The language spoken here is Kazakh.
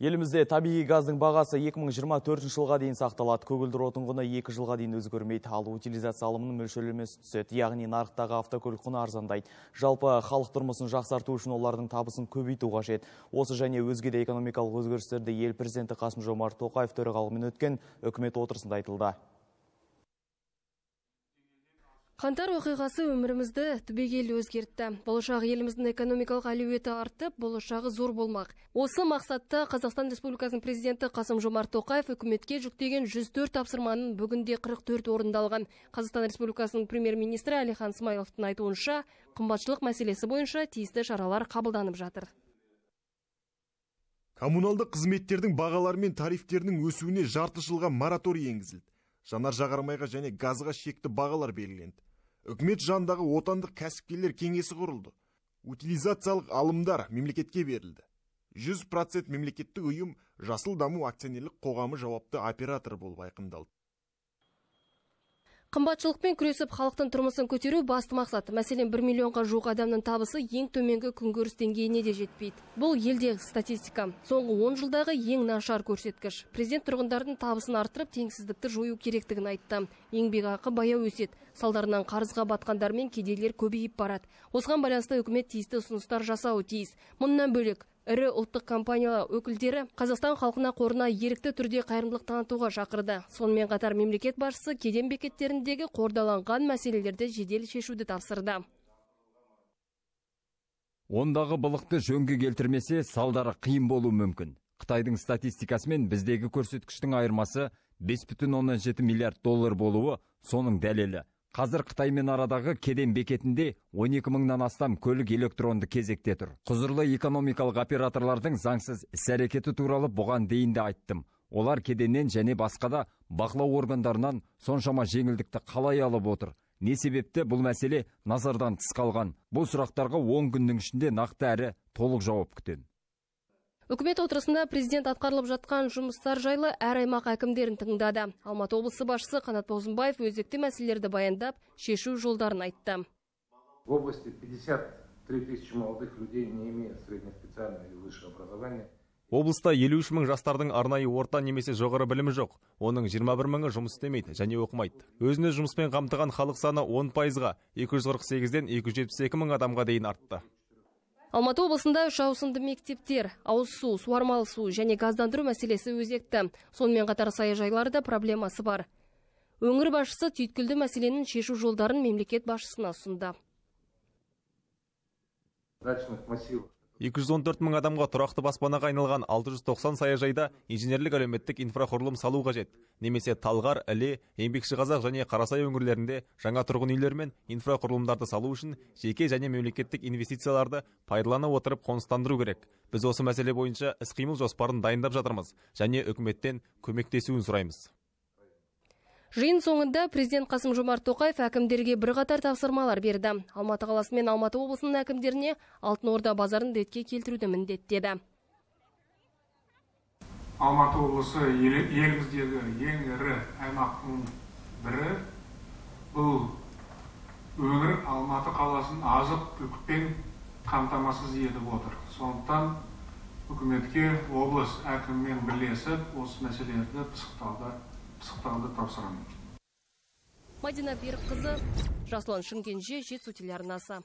Елімізде табиғи газдың бағасы 2024 жылға дейін сақталады. Көгілдір отын құны 2 жылға дейін өзгермейді. Ал утилизация алымының мөлшерлемесі түседі. Яғни нарықтағы автокөлік құны арзандайды. Жалпы халық тұрмысын жақсарту үшін олардың табысын көбейту қажет. Осы және өзге де экономикалық өзгерістерді ел президенті Қасым Жомарт Тоқаев төрағалығымен өткен үкімет отырысында айтылды. Қантар оқиғасы өмірімізді түбегейлі өзгертті болашақ еліміздің экономикалық әлеуеті артып болашағы зор болмақ осы мақсатта қазақстан республикасының президенті қасым жомарт тоқаев үкіметке жүктеген 104 тапсырманың бүгінде 44 орындалған қазақстан республикасының премьер министрі Алихан Смайловтың айтуынша қымбатшылық мәселесі бойынша тиісті шаралар қабылданып жатыр коммуналдық қызметтердің бағалары мен тарифтерінің өсуіне жарты жылға мораторий енгізілді жанар жағармайға және газға шекті бағалар белгіленді үкімет жандағы отандық кәсіпкерлер кеңесі құрылды утилизациялық алымдар мемлекетке берілді 100% мемлекеттік ұйым жасыл даму акционерлік қоғамы жауапты оператор болып айқындалды қымбатшылықпен күресіп халықтың тұрмысын көтеру басты мақсат мәселен бір миллионға жуық адамның табысы ең төменгі күнкөріс деңгейіне де жетпейді бұл елдегі статистика соңғы он жылдағы ең нашар көрсеткіш президент тұрғындардың табысын арттырып теңсіздікті жою керектігін айтты еңбекақы баяу өседі салдарынан қарызға батқандар мен кедейлер көбейіп барады осыған байланысты үкімет тиісті ұсыныстар жасауы тиіс мұнан бөлек ірі ұлттық компаниялар өкілдері қазақстан халқына қорына ерікті түрде қайырымдылық танытуға шақырды сонымен қатар мемлекет басшысы кеден бекеттеріндегі қордаланған мәселелерді жедел шешуді тапсырды ондағы былықты жөнге келтірмесе салдары қиын болуы мүмкін қытайдың статистикасы мен біздегі көрсеткіштің айырмасы бес миллиард доллар болуы соның дәлелі қазір қытаймен арадағы кеден бекетінде 12 мыңнан астам көлік электронды кезекте тұр құзырлы экономикалық операторлардың заңсыз іс әрекеті туралы бұған дейін де айттым олар кеденнен және басқа да бақылау органдарынан соншама жеңілдікті қалай алып отыр не себепті бұл мәселе назардан тыс қалған бұл сұрақтарға 10 күннің ішінде нақты әрі толық жауап күтемін үкімет отырысында президент атқарылып жатқан жұмыстар жайлы әр аймақ әкімдерін тыңдады алматы облысы басшысы қанат бозымбаев өзекті мәселелерді баяндап шешу жолдарын айтты в области 53 тысячи молодых людей не имеют или высшего образования облыста елу үш жастардың арнайы орта немесе жоғары білімі жоқ оның 21 бір мыңы жұмыс істемейді және оқымайды өзін өзі жұмыспен қамтыған халық саны 10 пайызға екі жүз қырық сегізден адамға дейін артты алматы облысында үш ауысымды мектептер ауыз су суармалы су және газдандыру мәселесі өзекті сонымен қатар саяжайларда проблемасы бар өңір басшысы түйткілді мәселенің шешу жолдарын мемлекет басшысына ұсынды дачных 214 мың адамға тұрақты баспанаға айналған 690 саяжайда инженерлік әлеуметтік инфрақұрылым салу қажет немесе талғар іле еңбекшіқазақ және қарасай өңірлерінде жаңа тұрғын үйлер мен инфрақұрылымдарды салу үшін жеке және мемлекеттік инвестицияларды пайдалана отырып қоныстандыру керек біз осы мәселе бойынша іс қимыл жоспарын дайындап жатырмыз және үкіметтен көмектесуін сұраймыз жиын соңында президент қасым жомарт тоқаев әкімдерге бірқатар тапсырмалар берді алматы қаласы мен алматы облысының әкімдеріне алтын орда базарын ретке келтіруді міндеттеді алматы облысы еліміздегі ең ірі аймақтың бірі бұл өңір алматы қаласын азық түлікпен қамтамасыз етіп отыр сондықтан үкіметке облыс әкімімен бірлесіп осы мәселелерді пысықтауды пысықтауды тапсырамын мадина берікқызы жасұлан шымкенже жетісу телеарнасы